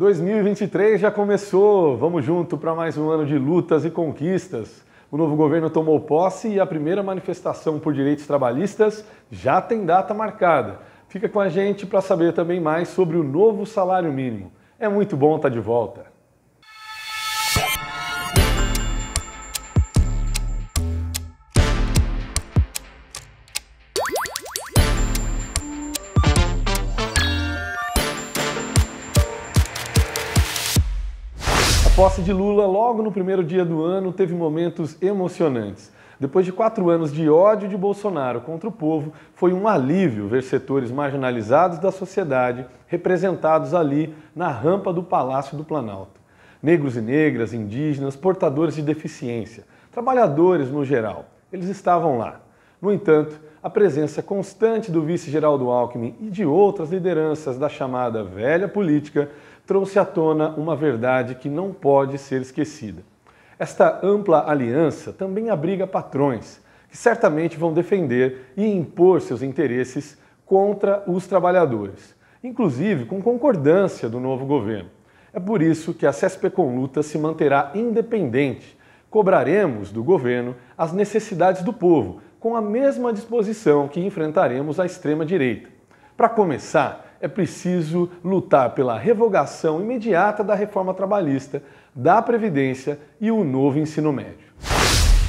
2023 já começou, vamos junto para mais um ano de lutas e conquistas. O novo governo tomou posse e a primeira manifestação por direitos trabalhistas já tem data marcada. Fica com a gente para saber também mais sobre o novo salário mínimo. É muito bom estar tá de volta. posse de Lula, logo no primeiro dia do ano, teve momentos emocionantes. Depois de quatro anos de ódio de Bolsonaro contra o povo, foi um alívio ver setores marginalizados da sociedade representados ali na rampa do Palácio do Planalto. Negros e negras, indígenas, portadores de deficiência, trabalhadores no geral, eles estavam lá. No entanto, a presença constante do vice-geraldo Alckmin e de outras lideranças da chamada velha política trouxe à tona uma verdade que não pode ser esquecida. Esta ampla aliança também abriga patrões, que certamente vão defender e impor seus interesses contra os trabalhadores, inclusive com concordância do novo governo. É por isso que a com luta se manterá independente. Cobraremos do governo as necessidades do povo, com a mesma disposição que enfrentaremos a extrema-direita. Para começar, é preciso lutar pela revogação imediata da reforma trabalhista, da Previdência e o novo ensino médio.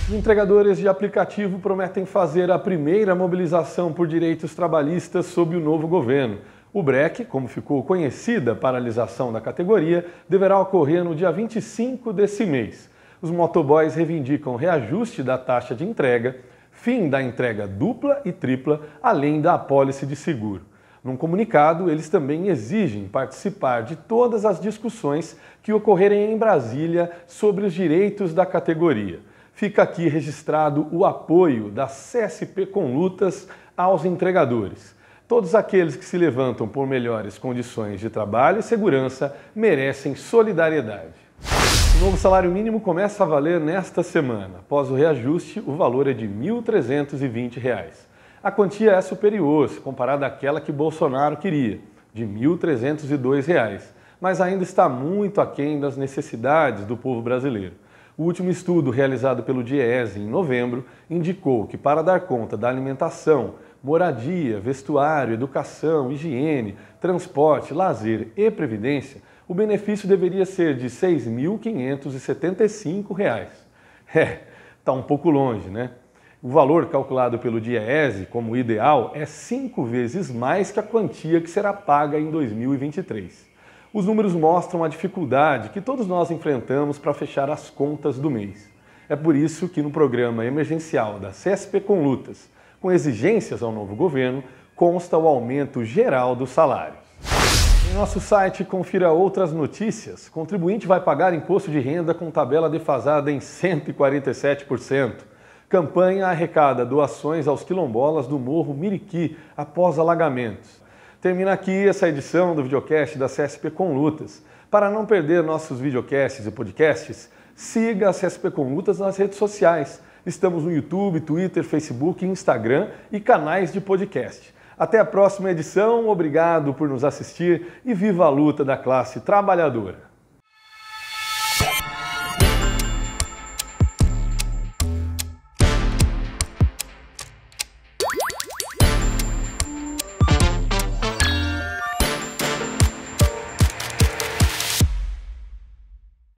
Os entregadores de aplicativo prometem fazer a primeira mobilização por direitos trabalhistas sob o novo governo. O breque, como ficou conhecida a paralisação da categoria, deverá ocorrer no dia 25 desse mês. Os motoboys reivindicam reajuste da taxa de entrega, fim da entrega dupla e tripla, além da apólice de seguro. Num comunicado, eles também exigem participar de todas as discussões que ocorrerem em Brasília sobre os direitos da categoria. Fica aqui registrado o apoio da CSP com lutas aos entregadores. Todos aqueles que se levantam por melhores condições de trabalho e segurança merecem solidariedade. O novo salário mínimo começa a valer nesta semana. Após o reajuste, o valor é de R$ 1.320. A quantia é superior se comparada àquela que Bolsonaro queria, de R$ 1.302, mas ainda está muito aquém das necessidades do povo brasileiro. O último estudo realizado pelo Diese em novembro indicou que, para dar conta da alimentação, moradia, vestuário, educação, higiene, transporte, lazer e previdência, o benefício deveria ser de R$ 6.575. É, está um pouco longe, né? O valor calculado pelo DIEESE como ideal é cinco vezes mais que a quantia que será paga em 2023. Os números mostram a dificuldade que todos nós enfrentamos para fechar as contas do mês. É por isso que no programa emergencial da CSP com Lutas, com exigências ao novo governo, consta o aumento geral dos salários. Em nosso site, confira outras notícias. Contribuinte vai pagar imposto de renda com tabela defasada em 147%. Campanha arrecada doações aos quilombolas do Morro Miriqui após alagamentos. Termina aqui essa edição do videocast da CSP com Lutas. Para não perder nossos videocasts e podcasts, siga a CSP com Lutas nas redes sociais. Estamos no YouTube, Twitter, Facebook, Instagram e canais de podcast. Até a próxima edição, obrigado por nos assistir e viva a luta da classe trabalhadora!